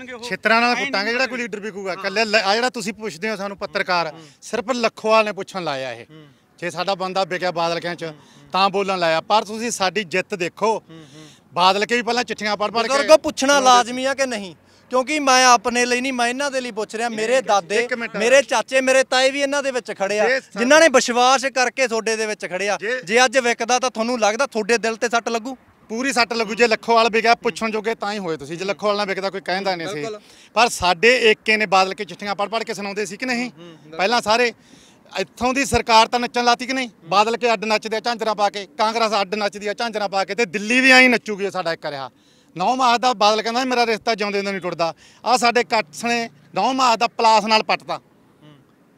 ਕੁੱਟਣਗੇ ਉਹ ਛਿੱਤਰਾਂ ਨਾਲ ਕੁੱਟਾਂਗੇ ਜਿਹੜਾ ਕੋਈ ਲੀਡਰ ਵਿਕੂਗਾ ਕੱਲੇ ਆ ਜਿਹੜਾ ਤੁਸੀਂ ਪੁੱਛਦੇ ਹੋ ਸਾਨੂੰ ਪੱਤਰਕਾਰ ਸਿਰਫ ਲੱਖੋਵਾਲ ਨੇ ਪੁੱਛਣ ਲਾਇਆ ਇਹ ਜੇ ਸਾਡਾ ਬੰਦਾ ਵਿਕਿਆ ਬਾਦਲ ਚ ਤਾਂ ਬੋਲਣ ਲਾਇਆ ਪਰ ਤੁਸੀਂ ਸਾਡੀ ਜਿੱਤ ਦੇਖੋ ਬਾਦਲ ਕੇ ਵੀ ਪਹਿਲਾਂ ਚਿੱਠੀਆਂ ਪੜ ਪੜ ਕੇ ਪੁੱਛਣਾ ਲਾਜ਼ਮੀ ਆ ਕਿ ਨਹੀਂ ਕਿਉਂਕਿ ਮੈਂ ਆਪਣੇ ਲਈ ਨਹੀਂ ਮੈਂ ਇਹਨਾਂ ਦੇ ਲਈ ਪੁੱਛ ਰਿਹਾ ਮੇਰੇ ਦਾਦੇ ਮੇਰੇ ਚਾਚੇ ਮੇਰੇ ਤਾਏ ਵੀ ਇਹਨਾਂ ਦੇ ਵਿੱਚ ਖੜੇ ਆ ਜਿਨ੍ਹਾਂ ਨੇ ਵਿਸ਼ਵਾਸ ਕਰਕੇ ਤੁਹਾਡੇ ਦੇ ਵਿੱਚ ਖੜੇ ਆ ਜੇ ਅੱਜ ਵਿਕਦਾ ਤਾਂ ਤੁਹਾਨੂੰ ਲੱਗਦਾ ਤੁਹਾਡੇ ਦਿਲ ਤੇ ਸੱਟ ਲੱਗੂ ਪੂਰੀ ਸੱਟ ਲੱਗੂ ਜੇ ਲੱਖੋਵਾਲ ਵਿਕਿਆ ਪੁੱਛਣ ਜੋਗੇ ਤਾਂ ਹੀ ਹੋਏ ਤੁਸੀਂ ਜੇ ਲੱਖੋਵਾਲ ਨਾ ਵਿਕਦਾ ਕੋਈ ਕਹਿੰਦਾ ਨਹੀਂ ਸੀ ਪਰ ਸਾਡੇ ਏਕੇ ਨੇ ਬਾਦਲ ਕੇ ਚਿੱਠੀਆਂ ਪੜ ਪੜ ਕੇ ਸੁਣਾਉਂਦੇ ਸੀ ਕਿ ਨਹੀਂ ਪਹਿਲਾਂ ਸਾਰੇ ਇੱਥੋਂ ਦੀ ਸਰਕਾਰ ਤਾਂ ਨੱਚਣ ਲਾਤੀ ਕਿ ਨਹੀਂ ਬਾਦਲ ਕੇ ਅੱਡ ਨੱਚਦੇ ਆ ਝਾਂਜਰਾ ਪਾ ਕੇ ਕਾਂਗਰਸ ਅੱਡ ਨੱਚਦੀ ਆ ਝਾਂਜਰਾ ਪਾ ਕੇ ਤੇ ਦਿੱਲੀ ਵੀ ਐਂ ਨੱਚੂਗੀ ਸਾਡਾ ਇੱਕ ਰਿਹਾ ਨੌ ਮਾਹ ਦਾ ਬਾਦਲ ਕਹਿੰਦਾ ਮੇਰਾ ਰਿਸ਼ਤਾ ਜਿਉਂਦੇ ਨੂੰ ਨਹੀਂ ਟੁੱਟਦਾ ਆ ਸਾਡੇ ਕੱਟਸਣੇ ਨੇ ਨੌ ਮਾਹ ਦਾ ਪਲਾਸ ਨਾਲ ਪੱਟਦਾ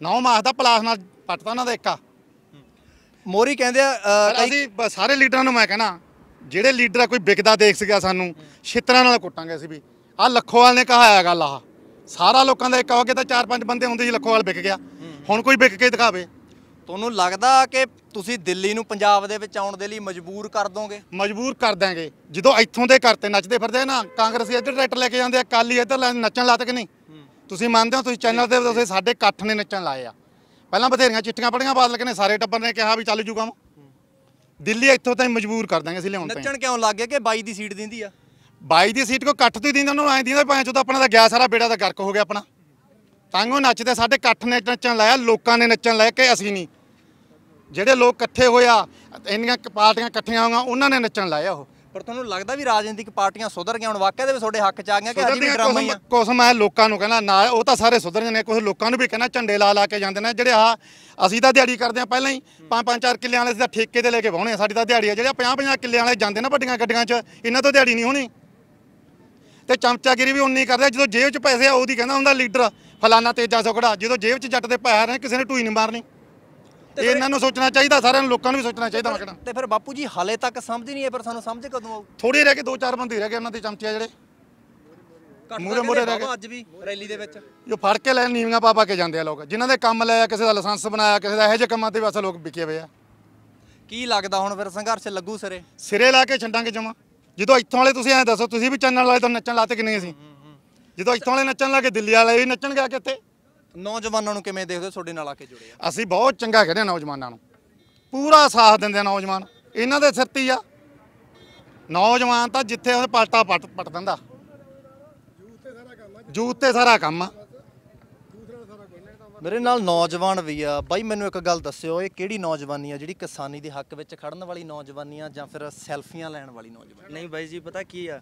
ਨੌ ਮਾਹ ਦਾ ਪਲਾਸ ਨਾਲ ਪੱਟਦਾ ਉਹਨਾਂ ਦਾ ਇੱਕਾ ਮੋਰੀ ਕਹਿੰਦੇ ਆ ਅਸੀਂ ਸਾਰੇ ਲੀਡਰਾਂ ਨੂੰ ਮੈਂ ਕਹਿੰਦਾ ਜਿਹੜੇ ਲੀਡਰ ਆ ਕੋਈ ਵਿਕਦਾ ਦੇਖ ਸਕਿਆ ਸਾਨੂੰ ਛਿੱਤਰਾਂ ਨਾਲ ਕੁੱਟਾਂਗੇ ਅਸੀਂ ਵੀ ਆ ਲੱਖੋਵਾਲ ਨੇ ਕਹਾ ਆ ਗੱਲ ਆ ਸਾਰਾ ਲੋਕਾਂ ਦਾ ਇੱਕ ਹੋ ਕੇ ਤਾਂ ਚਾਰ ਪੰਜ ਬੰਦੇ ਹੁੰਦੇ ਸੀ ਲੱਖੋਵਾਲ ਵਿਕ ਗਿਆ ਹੁਣ ਕੋਈ ਵਿਕ ਕੇ ਦਿਖਾਵੇ ਤੁਹਾਨੂੰ ਲੱਗਦਾ ਕਿ ਤੁਸੀਂ ਦਿੱਲੀ ਨੂੰ ਪੰਜਾਬ ਦੇ ਵਿੱਚ ਆਉਣ ਦੇ ਲਈ ਮਜਬੂਰ ਕਰ ਦੋਗੇ ਮਜਬੂਰ ਕਰ ਦਾਂਗੇ ਜਦੋਂ ਇੱਥੋਂ ਦੇ ਕਰਤੇ ਨੱਚਦੇ ਫਿਰਦੇ ਨਾ ਕਾਂਗਰਸੀ ਇੱਧਰ ਟਰੈਕਟਰ ਲੈ ਕੇ ਜਾਂਦੇ ਆ ਕਾਲੀ ਇੱਧਰ ਨੱਚਣ ਲਾ ਕੇ ਨਹੀਂ ਤੁਸੀਂ ਮੰਨਦੇ ਹੋ ਤੁਸੀਂ ਚੈਨਲ ਤੇ ਤੁਸੀਂ ਸਾਡੇ ਇਕੱਠ ਨੇ ਨੱਚਣ ਲਾਏ ਆ ਪਹਿਲਾਂ ਬਥੇਰੀਆਂ ਚਿੱਠੀਆਂ ਪੜੀਆਂ ਬਾਦਲ ਕਹਿੰਦੇ ਸਾਰੇ ਟੱਬਰ ਨੇ ਕਿਹਾ ਵੀ ਚੱਲ ਜੂ ਕੰਮ ਦਿੱਲੀ ਇੱਥੋਂ ਤਾਂ ਮਜਬੂਰ ਕਰ ਦਾਂਗੇ ਅਸੀਂ ਲਿਆਉਣ ਤਾਂ ਨੱਚਣ ਕਿਉਂ ਲੱਗ ਗਿਆ ਕਿ ਬਾਈ ਦੀ ਸੀਟ ਦਿੰਦੀ ਆ ਬਾਈ ਦੀ ਸੀਟ ਕੋ ਕੱਟ ਤੇ ਦਿੰਦਾ ਉਹਨਾਂ ਨੂੰ ਐਂ ਦਿੰਦਾ ਭਾਵੇਂ ਚੋਂ ਤਾਂ ਆਪਣਾ ਤਾਂ ਗਿਆ ਸਾਰਾ ਬੇੜਾ ਦਾ ਗਰਕ ਹੋ ਗਿਆ ਆਪਣਾ ਉਹ ਨੱਚਦੇ ਸਾਡੇ ਇਕੱਠ ਨੇ ਨੱਚਣ ਲਾਇਆ ਲੋਕਾਂ ਨੇ ਨੱਚਣ ਲਾਇਆ ਕਿ ਅਸੀਂ ਨਹੀਂ ਜਿਹੜੇ ਲੋਕ ਇਕੱਠੇ ਹੋਇਆ ਇੰਨੀਆਂ ਪਾਰਟੀਆਂ ਇਕੱਠੀਆਂ ਹੋਈਆਂ ਉਹਨਾਂ ਨੇ ਨੱਚਣ ਲਾਇਆ ਉਹ ਪਰ ਤੁਹਾਨੂੰ ਲੱਗਦਾ ਵੀ ਰਾਜਨੀਤਿਕ ਪਾਰਟੀਆਂ ਸੁਧਰ ਗਈਆਂ ਹੁਣ ਵਾਕਿਆ ਦੇ ਵੀ ਤੁਹਾਡੇ ਹੱਕ ਚ ਆ ਗਿਆ ਕਿ ਅੱਜ ਵੀ ਡਰਾਮਾ ਹੀ ਆ ਕੁਛ ਮੈਂ ਲੋਕਾਂ ਨੂੰ ਕਹਿੰਦਾ ਨਾ ਉਹ ਤਾਂ ਸਾਰੇ ਸੁਧਰ ਜਾਂਦੇ ਕੁਝ ਲੋਕਾਂ ਨੂੰ ਵੀ ਕਹਿੰਦਾ ਝੰਡੇ ਲਾ ਲਾ ਕੇ ਜਾਂਦੇ ਨੇ ਜਿਹੜੇ ਆ ਅਸੀਂ ਤਾਂ ਦਿਹਾੜੀ ਕਰਦੇ ਆ ਪਹਿਲਾਂ ਹੀ ਪੰਜ ਪੰਜ ਚਾਰ ਕਿੱਲਿਆਂ ਵਾਲੇ ਅਸੀਂ ਤਾਂ ਠੇਕੇ ਤੇ ਲੈ ਕੇ ਬਹੋਣੇ ਆ ਸਾਡੀ ਤਾਂ ਦਿਹਾੜੀ ਆ ਜਿਹੜੇ 50 50 ਕਿੱਲਿਆਂ ਵਾਲੇ ਜਾਂਦੇ ਨੇ ਵੱਡੀਆਂ ਗੱਡੀਆਂ 'ਚ ਇਹਨਾਂ ਤੋਂ ਦਿਹਾੜੀ ਨਹੀਂ ਹੋਣੀ ਤੇ ਚਮਚਾਗਿਰੀ ਵੀ ਉਨੀ ਕਰਦੇ ਜਦੋਂ ਜੇਬ 'ਚ ਪੈਸੇ ਆ ਉਹਦੀ ਕਹਿੰਦਾ ਹੁੰਦਾ ਲੀਡਰ ਫਲਾਨਾ ਤੇਜਾ ਸੁਖੜਾ ਜਦੋਂ ਜੇਬ 'ਚ ਜੱਟ ਦੇ ਪੈਸੇ ਆ ਕਿਸੇ ਨੇ ਟੂਈ ਨਹੀਂ ਮਾਰਨੀ ਤੇ ਇਹਨਾਂ ਨੂੰ ਸੋਚਣਾ ਚਾਹੀਦਾ ਸਾਰਿਆਂ ਨੂੰ ਲੋਕਾਂ ਨੂੰ ਵੀ ਸੋਚਣਾ ਚਾਹੀਦਾ ਮੈਂ ਕਹਿੰਦਾ ਤੇ ਫਿਰ ਬਾਪੂ ਜੀ ਹਾਲੇ ਤੱਕ ਸਮਝ ਨਹੀਂ ਆਏ ਪਰ ਸਾਨੂੰ ਸਮਝ ਕਦੋਂ ਆਊ ਥੋੜੀ ਰਹਿ ਕੇ ਦੋ ਚਾਰ ਬੰਦੇ ਰਹਿ ਗਏ ਉਹਨਾਂ ਦੇ ਚਮਚੇ ਆ ਜਿਹੜੇ ਮੂਰੇ ਮੂਰੇ ਰਹਿ ਗਏ ਅੱਜ ਵੀ ਰੈਲੀ ਦੇ ਵਿੱਚ ਜੋ ਫੜ ਕੇ ਲੈ ਨੀਵੀਆਂ ਪਾ ਪਾ ਕੇ ਜਾਂਦੇ ਆ ਲੋਕ ਜਿਨ੍ਹਾਂ ਦੇ ਕੰਮ ਲਿਆ ਕਿਸੇ ਦਾ ਲਾਇਸੈਂਸ ਬਣਾਇਆ ਕਿਸੇ ਦਾ ਇਹੋ ਜਿਹੇ ਕੰਮਾਂ ਤੇ ਵਸਾ ਲੋਕ ਵਿਕੇ ਹੋਏ ਆ ਕੀ ਲੱਗਦਾ ਹੁਣ ਫਿਰ ਸੰਘਰਸ਼ ਲੱਗੂ ਸਿਰੇ ਸਿਰੇ ਲਾ ਕੇ ਛੰਡਾਂਗੇ ਜਮਾ ਜਦੋਂ ਇੱਥੋਂ ਵਾਲੇ ਤੁਸੀਂ ਐਂ ਦੱਸੋ ਤੁਸੀਂ ਵੀ ਚੰਨਣ ਵਾਲੇ ਤਾਂ ਨੱਚਣ ਲਾਤੇ ਕਿ ਨਹੀਂ ਅਸੀਂ ਜਦੋਂ ਇੱਥੋਂ ਵਾਲੇ ਨੱਚਣ ਲੱਗੇ ਦਿੱਲੀ ਵਾਲੇ ਵੀ ਨੱਚਣ ਗਿਆ ਕਿੱਥੇ ਨੌਜਵਾਨਾਂ ਨੂੰ ਕਿਵੇਂ ਦੇਖਦੇ ਤੁਹਾਡੇ ਨਾਲ ਆ ਕੇ ਜੁੜੇ ਆ ਅਸੀਂ ਬਹੁਤ ਚੰਗਾ ਕਹਿੰਦੇ ਆ ਨੌਜਵਾਨਾਂ ਨੂੰ ਪੂਰਾ ਸਾਥ ਦਿੰਦੇ ਆ ਨੌਜਵਾਨ ਇਹਨਾਂ ਦੇ ਸਿਰਤੀ ਆ ਨੌਜਵਾਨ ਤਾਂ ਜਿੱਥੇ ਉਹ ਪਲਟਾ ਪਟ ਪਟ ਦਿੰਦਾ ਜੂਤ ਤੇ ਸਾਰਾ ਕੰਮ ਆ ਮੇਰੇ ਨਾਲ ਨੌਜਵਾਨ ਵੀ ਆ ਬਾਈ ਮੈਨੂੰ ਇੱਕ ਗੱਲ ਦੱਸਿਓ ਇਹ ਕਿਹੜੀ ਨੌਜਵਾਨੀ ਆ ਜਿਹੜੀ ਕਿਸਾਨੀ ਦੇ ਹੱਕ ਵਿੱਚ ਖੜਨ ਵਾਲੀ ਨੌਜਵਾਨੀ ਆ ਜਾਂ ਫਿਰ ਸੈਲਫੀਆਂ ਲੈਣ ਵਾਲੀ ਨੌਜਵਾਨੀ ਨਹੀਂ ਬਾਈ ਜੀ ਪਤਾ ਕੀ ਆ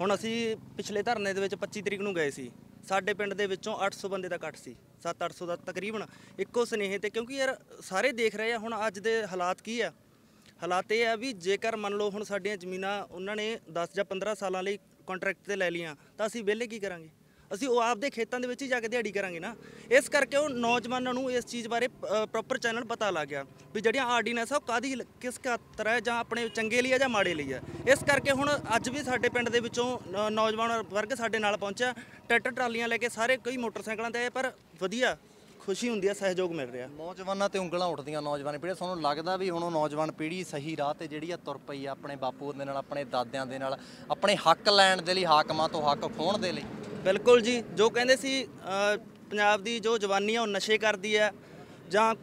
ਹੁਣ ਅਸੀਂ ਪਿਛਲੇ ਧਰਨੇ ਦੇ ਵਿੱਚ 25 ਤਰੀਕ ਨੂੰ ਗਏ ਸੀ ਸਾਡੇ ਪਿੰਡ ਦੇ ਵਿੱਚੋਂ 800 ਬੰਦੇ ਦਾ ਇਕੱਠ ਸੀ 7-800 ਦਾ ਤਕਰੀਬਨ ਇੱਕੋ ਸਨੇਹੇ ਤੇ ਕਿਉਂਕਿ ਯਾਰ ਸਾਰੇ ਦੇਖ ਰਹੇ ਆ ਹੁਣ ਅੱਜ ਦੇ ਹਾਲਾਤ ਕੀ ਆ ਹਾਲਾਤ ਇਹ ਆ ਵੀ ਜੇਕਰ ਮੰਨ ਲਓ ਹੁਣ ਸਾਡੀਆਂ ਜ਼ਮੀਨਾਂ ਉਹਨਾਂ ਨੇ 10 ਜਾਂ 15 ਸਾਲਾਂ ਲਈ ਕੰਟਰੈਕਟ ਤੇ ਲੈ ਲੀਆਂ ਤਾਂ ਅਸੀਂ ਵਿਹਲੇ ਕੀ ਕਰਾਂਗੇ ਅਸੀਂ ਉਹ ਆਪਦੇ ਖੇਤਾਂ ਦੇ ਵਿੱਚ ਹੀ ਜਾ ਕੇ ਦਿਹਾੜੀ ਕਰਾਂਗੇ ਨਾ ਇਸ ਕਰਕੇ ਉਹ ਨੌਜਵਾਨਾਂ ਨੂੰ ਇਸ ਚੀਜ਼ ਬਾਰੇ ਪ੍ਰੋਪਰ ਚੈਨਲ ਪਤਾ ਲੱਗ ਗਿਆ ਵੀ ਜਿਹੜੀਆਂ ਆਰਡੀਨੈਂਸ ਆ ਉਹ ਕਾਦੀ ਕਿਸ ਕਾ ਹੈ ਜਾਂ ਆਪਣੇ ਚੰਗੇ ਲਈ ਹੈ ਜਾਂ ਮਾੜੇ ਲਈ ਹੈ ਇਸ ਕਰਕੇ ਹੁਣ ਅੱਜ ਵੀ ਸਾਡੇ ਪਿੰਡ ਦੇ ਵਿੱਚੋਂ ਨੌਜਵਾਨ ਵਰਗ ਸਾਡੇ ਨਾਲ ਪਹੁੰਚਿਆ ਟਰੈਕਟਰ ਟਰਾਲੀਆਂ ਲੈ ਕੇ ਸਾਰੇ ਕਈ ਮੋਟਰਸਾਈਕਲਾਂ ਤੇ ਆਏ ਪਰ ਵਧੀਆ ਖੁਸ਼ੀ ਹੁੰਦੀ ਹੈ ਸਹਿਯੋਗ ਮਿਲ ਰਿਹਾ ਨੌਜਵਾਨਾਂ ਤੇ ਉਂਗਲਾਂ ਉੱਠਦੀਆਂ ਨੌਜਵਾਨ ਪੀੜ੍ਹੀ ਸਾਨੂੰ ਲੱਗਦਾ ਵੀ ਹੁਣ ਉਹ ਨੌਜਵਾਨ ਪੀੜ੍ਹੀ ਸਹੀ ਰਾਹ ਤੇ ਜਿਹੜੀ ਆ ਤੁਰ ਪਈ ਆ ਆਪਣੇ ਬਾਪੂ ਦੇ ਨਾਲ ਆਪਣੇ ਦਾਦਿਆਂ ਦੇ ਨਾਲ ਆਪਣੇ ਹੱਕ ਲੈਣ ਦੇ ਲਈ ਹਾਕਮਾਂ ਤੋਂ ਹੱਕ ਖੋਣ ਦੇ ਲਈ ਬਿਲਕੁਲ ਜੀ ਜੋ ਕਹਿੰਦੇ ਸੀ ਪੰਜਾਬ ਦੀ ਜੋ ਜਵਾਨੀ ਆ ਉਹ ਨਸ਼ੇ ਕਰਦੀ ਆ ਜਾਂ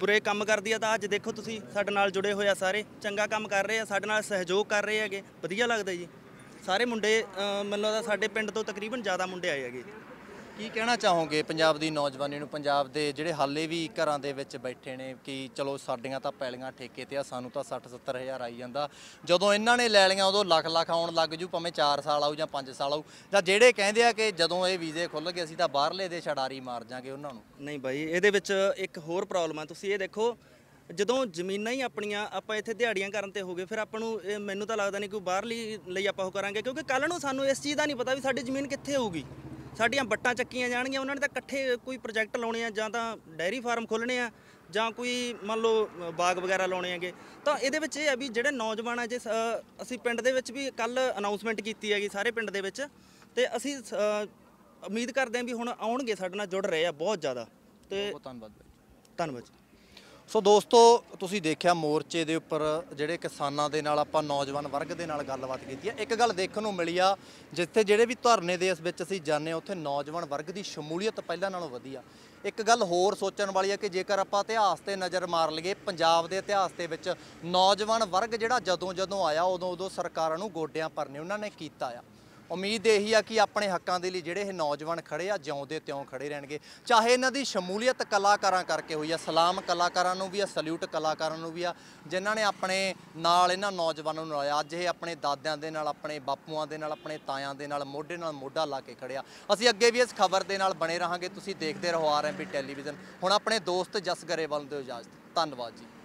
ਬੁਰੇ ਕੰਮ ਕਰਦੀ ਆ ਤਾਂ ਅੱਜ ਦੇਖੋ ਤੁਸੀਂ ਸਾਡੇ ਨਾਲ ਜੁੜੇ ਹੋਏ ਆ ਸਾਰੇ ਚੰਗਾ ਕੰਮ ਕਰ ਰਹੇ ਆ ਸਾਡੇ ਨਾਲ ਸਹਿਯੋਗ ਕਰ ਰਹੇ ਹੈਗੇ ਵਧੀਆ ਲੱਗਦਾ ਜੀ ਸਾਰੇ ਮੁੰਡੇ ਮੈਨੂੰ ਲੱਗਦਾ ਸਾਡੇ ਪਿੰਡ ਤੋਂ ਤਕਰੀਬਨ ਜ਼ਿਆਦਾ ਮੁੰਡੇ ਆਏ ਹੈਗੇ ਕੀ ਕਹਿਣਾ ਚਾਹੋਗੇ ਪੰਜਾਬ ਦੀ ਨੌਜਵਾਨੀ ਨੂੰ ਪੰਜਾਬ ਦੇ ਜਿਹੜੇ ਹਾਲੇ ਵੀ ਘਰਾਂ ਦੇ ਵਿੱਚ ਬੈਠੇ ਨੇ ਕਿ ਚਲੋ ਸਾਡੀਆਂ ਤਾਂ ਪੈਲੀਆਂ ਠੇਕੇ ਤੇ ਆ ਸਾਨੂੰ ਤਾਂ 60 70 ਹਜ਼ਾਰ ਆਈ ਜਾਂਦਾ ਜਦੋਂ ਇਹਨਾਂ ਨੇ ਲੈ ਲਈਆਂ ਉਦੋਂ ਲੱਖ ਲੱਖ ਆਉਣ ਲੱਗ ਜੂ ਭਾਵੇਂ 4 ਸਾਲ ਆਊ ਜਾਂ 5 ਸਾਲ ਆਊ ਜਾਂ ਜਿਹੜੇ ਕਹਿੰਦੇ ਆ ਕਿ ਜਦੋਂ ਇਹ ਵੀਜ਼ੇ ਖੁੱਲ ਗਏ ਅਸੀਂ ਤਾਂ ਬਾਹਰਲੇ ਦੇ ਛੜਾਰੀ ਮਾਰ ਜਾਾਂਗੇ ਉਹਨਾਂ ਨੂੰ ਨਹੀਂ ਬਾਈ ਇਹਦੇ ਵਿੱਚ ਇੱਕ ਹੋਰ ਪ੍ਰੋਬਲਮ ਆ ਤੁਸੀਂ ਇਹ ਦੇਖੋ ਜਦੋਂ ਜ਼ਮੀਨਾਂ ਹੀ ਆਪਣੀਆਂ ਆਪਾਂ ਇੱਥੇ ਦਿਹਾੜੀਆਂ ਕਰਨ ਤੇ ਹੋਗੇ ਫਿਰ ਆਪਾਂ ਨੂੰ ਮੈਨੂੰ ਤਾਂ ਲੱਗਦਾ ਨਹੀਂ ਕੋਈ ਬਾਹਰਲੀ ਲਈ ਆਪਾਂ ਉਹ ਕਰਾਂਗੇ ਕਿਉਂਕਿ ਕੱਲ ਨੂੰ ਸਾਨੂੰ ਇਸ ਚੀਜ਼ ਦਾ ਨਹੀਂ ਪਤਾ ਵੀ ਸਾਡੀ ਜ਼ਮੀਨ ਕਿੱਥੇ ਹੋਊਗੀ ਸਾਡੀਆਂ ਬੱਟਾਂ ਚੱਕੀਆਂ ਜਾਣਗੀਆਂ ਉਹਨਾਂ ਨੇ ਤਾਂ ਇਕੱਠੇ ਕੋਈ ਪ੍ਰੋਜੈਕਟ ਲਾਉਣੇ ਆ ਜਾਂ ਤਾਂ ਡੈਰੀ ਫਾਰਮ ਖੋਲਣੇ ਆ ਜਾਂ ਕੋਈ ਮੰਨ ਲਓ ਬਾਗ ਵਗੈਰਾ ਲਾਉਣੇ ਆਗੇ ਤਾਂ ਇਹਦੇ ਵਿੱਚ ਇਹ ਆ ਵੀ ਜਿਹੜੇ ਨੌਜਵਾਨ ਆ ਜੇ ਅਸੀਂ ਪਿੰਡ ਦੇ ਵਿੱਚ ਵੀ ਕੱਲ ਅਨਾਉਂਸਮੈਂਟ ਕੀਤੀ ਹੈਗੀ ਸਾਰੇ ਪਿੰਡ ਦੇ ਵਿੱਚ ਤੇ ਅਸੀਂ ਉਮੀਦ ਕਰਦੇ ਆ ਵੀ ਹੁਣ ਆਉਣਗੇ ਸਾਡੇ ਨਾਲ ਜੁੜ ਰਹੇ ਆ ਬਹੁਤ ਜ਼ਿਆਦਾ ਤੇ ਬਹੁਤ ਧੰਨਵਾਦ ਧੰਨਵਾਦ ਸੋ ਦੋਸਤੋ ਤੁਸੀਂ ਦੇਖਿਆ ਮੋਰਚੇ ਦੇ ਉੱਪਰ ਜਿਹੜੇ ਕਿਸਾਨਾਂ ਦੇ ਨਾਲ ਆਪਾਂ ਨੌਜਵਾਨ ਵਰਗ ਦੇ ਨਾਲ ਗੱਲਬਾਤ ਕੀਤੀ ਹੈ ਇੱਕ ਗੱਲ ਦੇਖਣ ਨੂੰ ਮਿਲੀ ਆ ਜਿੱਥੇ ਜਿਹੜੇ ਵੀ ਧਰਨੇ ਦੇ ਇਸ ਵਿੱਚ ਅਸੀਂ ਜਾਣੇ ਉੱਥੇ ਨੌਜਵਾਨ ਵਰਗ ਦੀ ਸ਼ਮੂਲੀਅਤ ਪਹਿਲਾਂ ਨਾਲੋਂ ਵਧੀਆ ਇੱਕ ਗੱਲ ਹੋਰ ਸੋਚਣ ਵਾਲੀ ਆ ਕਿ ਜੇਕਰ ਆਪਾਂ ਇਤਿਹਾਸ ਤੇ ਨਜ਼ਰ ਮਾਰ ਲਈਏ ਪੰਜਾਬ ਦੇ ਇਤਿਹਾਸ ਦੇ ਵਿੱਚ ਨੌਜਵਾਨ ਵਰਗ ਜਿਹੜਾ ਜਦੋਂ ਜਦੋਂ ਆਇਆ ਉਦੋਂ ਉਦੋਂ ਸਰਕਾਰਾਂ ਨੂੰ ਗੋਡਿਆਂ ਪਰਨੇ ਉਹਨਾਂ ਨੇ ਕੀਤਾ ਆ ਉਮੀਦ ਇਹੀ ਆ ਕਿ ਆਪਣੇ ਹੱਕਾਂ ਦੇ ਲਈ ਜਿਹੜੇ ਇਹ ਨੌਜਵਾਨ ਖੜੇ ਆ ਜਿਉਂਦੇ ਤਿਉਂ ਖੜੇ ਰਹਿਣਗੇ ਚਾਹੇ ਇਹਨਾਂ ਦੀ ਸ਼ਮੂਲੀਅਤ ਕਲਾਕਾਰਾਂ ਕਰਕੇ ਹੋਈ ਆ ਸਲਾਮ ਕਲਾਕਾਰਾਂ ਨੂੰ ਵੀ ਆ ਸਲੂਟ ਕਲਾਕਾਰਾਂ ਨੂੰ ਵੀ ਆ ਜਿਨ੍ਹਾਂ ਨੇ ਆਪਣੇ ਨਾਲ ਇਹਨਾਂ ਨੌਜਵਾਨਾਂ ਨੂੰ ਅੱਜ ਇਹ ਆਪਣੇ ਦਾਦਿਆਂ ਦੇ ਨਾਲ ਆਪਣੇ ਬਾਪੂਆਂ ਦੇ ਨਾਲ ਆਪਣੇ ਤਾਇਆਂ ਦੇ ਨਾਲ ਮੋਢੇ ਨਾਲ ਮੋਢਾ ਲਾ ਕੇ ਖੜਿਆ ਅਸੀਂ ਅੱਗੇ ਵੀ ਇਸ ਖਬਰ ਦੇ ਨਾਲ ਬਣੇ ਰਹਾਂਗੇ ਤੁਸੀਂ ਦੇਖਦੇ ਰਹੋ ਆਰਐਮਪੀ ਟੈਲੀਵਿਜ਼ਨ ਹੁਣ ਆਪਣੇ ਦੋਸਤ ਜਸ ਗਰੇਵਾਲ ਨੂੰ ਇਜਾਜ਼ਤ ਧੰਨਵਾਦ ਜੀ